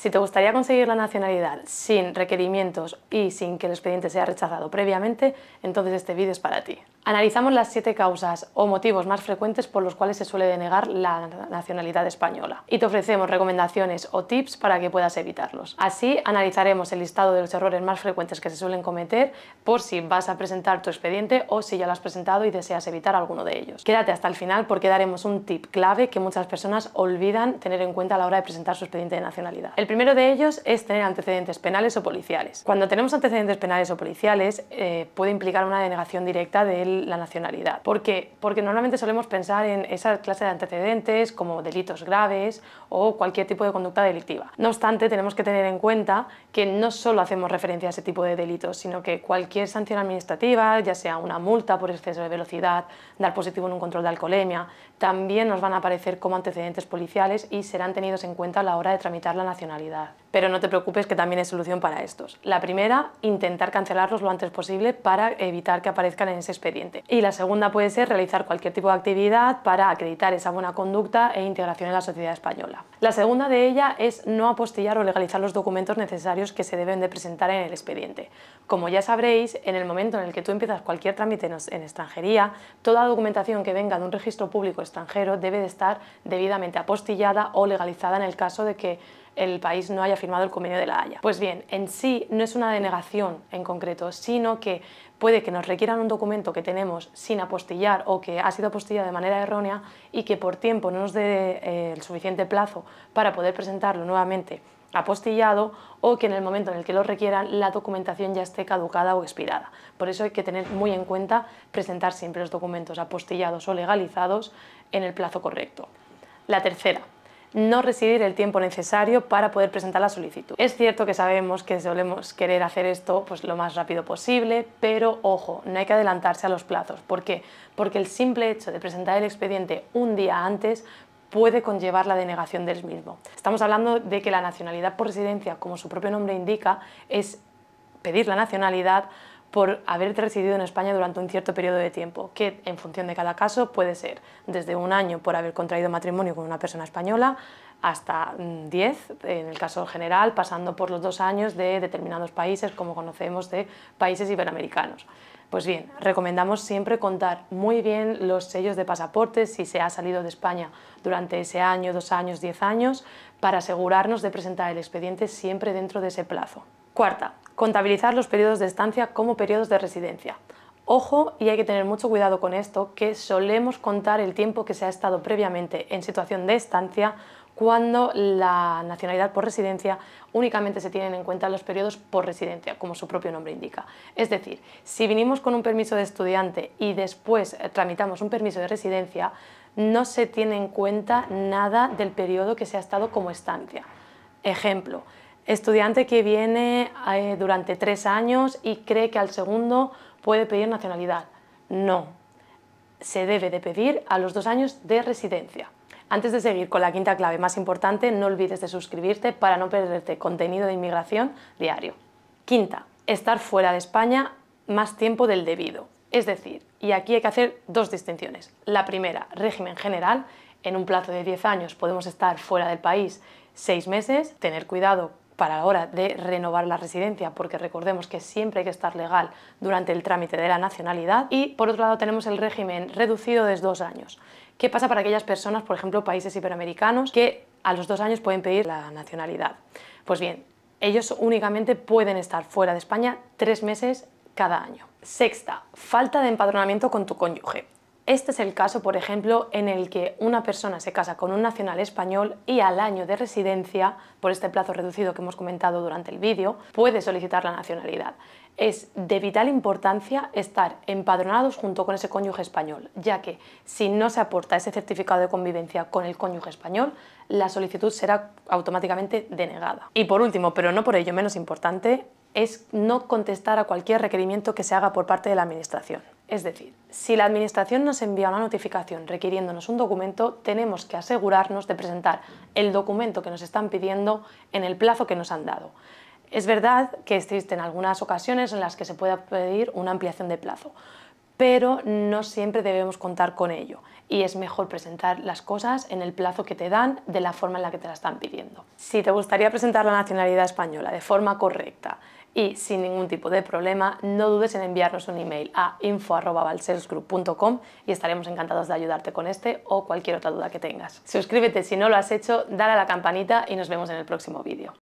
Si te gustaría conseguir la nacionalidad sin requerimientos y sin que el expediente sea rechazado previamente, entonces este vídeo es para ti. Analizamos las siete causas o motivos más frecuentes por los cuales se suele denegar la nacionalidad española y te ofrecemos recomendaciones o tips para que puedas evitarlos. Así analizaremos el listado de los errores más frecuentes que se suelen cometer por si vas a presentar tu expediente o si ya lo has presentado y deseas evitar alguno de ellos. Quédate hasta el final porque daremos un tip clave que muchas personas olvidan tener en cuenta a la hora de presentar su expediente de nacionalidad primero de ellos es tener antecedentes penales o policiales. Cuando tenemos antecedentes penales o policiales eh, puede implicar una denegación directa de la nacionalidad. ¿Por qué? Porque normalmente solemos pensar en esa clase de antecedentes como delitos graves o cualquier tipo de conducta delictiva. No obstante, tenemos que tener en cuenta que no solo hacemos referencia a ese tipo de delitos, sino que cualquier sanción administrativa, ya sea una multa por exceso de velocidad, dar positivo en un control de alcoholemia, también nos van a aparecer como antecedentes policiales y serán tenidos en cuenta a la hora de tramitar la nacionalidad pero no te preocupes que también hay solución para estos. La primera, intentar cancelarlos lo antes posible para evitar que aparezcan en ese expediente. Y la segunda puede ser realizar cualquier tipo de actividad para acreditar esa buena conducta e integración en la sociedad española. La segunda de ella es no apostillar o legalizar los documentos necesarios que se deben de presentar en el expediente. Como ya sabréis, en el momento en el que tú empiezas cualquier trámite en extranjería, toda documentación que venga de un registro público extranjero debe de estar debidamente apostillada o legalizada en el caso de que el país no haya firmado el convenio de la Haya. Pues bien, en sí no es una denegación en concreto, sino que puede que nos requieran un documento que tenemos sin apostillar o que ha sido apostillado de manera errónea y que por tiempo no nos dé eh, el suficiente plazo para poder presentarlo nuevamente apostillado o que en el momento en el que lo requieran la documentación ya esté caducada o expirada. Por eso hay que tener muy en cuenta presentar siempre los documentos apostillados o legalizados en el plazo correcto. La tercera, no recibir el tiempo necesario para poder presentar la solicitud. Es cierto que sabemos que solemos querer hacer esto pues, lo más rápido posible, pero ojo, no hay que adelantarse a los plazos. ¿Por qué? Porque el simple hecho de presentar el expediente un día antes puede conllevar la denegación del mismo. Estamos hablando de que la nacionalidad por residencia, como su propio nombre indica, es pedir la nacionalidad por haber residido en España durante un cierto periodo de tiempo, que en función de cada caso puede ser desde un año por haber contraído matrimonio con una persona española hasta 10, mm, en el caso general, pasando por los dos años de determinados países, como conocemos de países iberoamericanos. Pues bien, recomendamos siempre contar muy bien los sellos de pasaporte si se ha salido de España durante ese año, dos años, diez años, para asegurarnos de presentar el expediente siempre dentro de ese plazo. Cuarta, contabilizar los periodos de estancia como periodos de residencia. Ojo, y hay que tener mucho cuidado con esto, que solemos contar el tiempo que se ha estado previamente en situación de estancia cuando la nacionalidad por residencia únicamente se tienen en cuenta los periodos por residencia, como su propio nombre indica. Es decir, si vinimos con un permiso de estudiante y después eh, tramitamos un permiso de residencia, no se tiene en cuenta nada del periodo que se ha estado como estancia. Ejemplo, Estudiante que viene eh, durante tres años y cree que al segundo puede pedir nacionalidad. No, se debe de pedir a los dos años de residencia. Antes de seguir con la quinta clave más importante, no olvides de suscribirte para no perderte contenido de inmigración diario. Quinta, estar fuera de España más tiempo del debido. Es decir, y aquí hay que hacer dos distinciones. La primera, régimen general. En un plazo de 10 años podemos estar fuera del país seis meses, tener cuidado para la hora de renovar la residencia, porque recordemos que siempre hay que estar legal durante el trámite de la nacionalidad. Y por otro lado tenemos el régimen reducido de dos años. ¿Qué pasa para aquellas personas, por ejemplo, países hiperamericanos, que a los dos años pueden pedir la nacionalidad? Pues bien, ellos únicamente pueden estar fuera de España tres meses cada año. Sexta, falta de empadronamiento con tu cónyuge. Este es el caso, por ejemplo, en el que una persona se casa con un nacional español y al año de residencia, por este plazo reducido que hemos comentado durante el vídeo, puede solicitar la nacionalidad. Es de vital importancia estar empadronados junto con ese cónyuge español, ya que si no se aporta ese certificado de convivencia con el cónyuge español, la solicitud será automáticamente denegada. Y por último, pero no por ello menos importante, es no contestar a cualquier requerimiento que se haga por parte de la Administración. Es decir, si la Administración nos envía una notificación requiriéndonos un documento, tenemos que asegurarnos de presentar el documento que nos están pidiendo en el plazo que nos han dado. Es verdad que existen algunas ocasiones en las que se puede pedir una ampliación de plazo, pero no siempre debemos contar con ello y es mejor presentar las cosas en el plazo que te dan de la forma en la que te la están pidiendo. Si te gustaría presentar la nacionalidad española de forma correcta y sin ningún tipo de problema, no dudes en enviarnos un email a info.valsalesgroup.com y estaremos encantados de ayudarte con este o cualquier otra duda que tengas. Suscríbete si no lo has hecho, dale a la campanita y nos vemos en el próximo vídeo.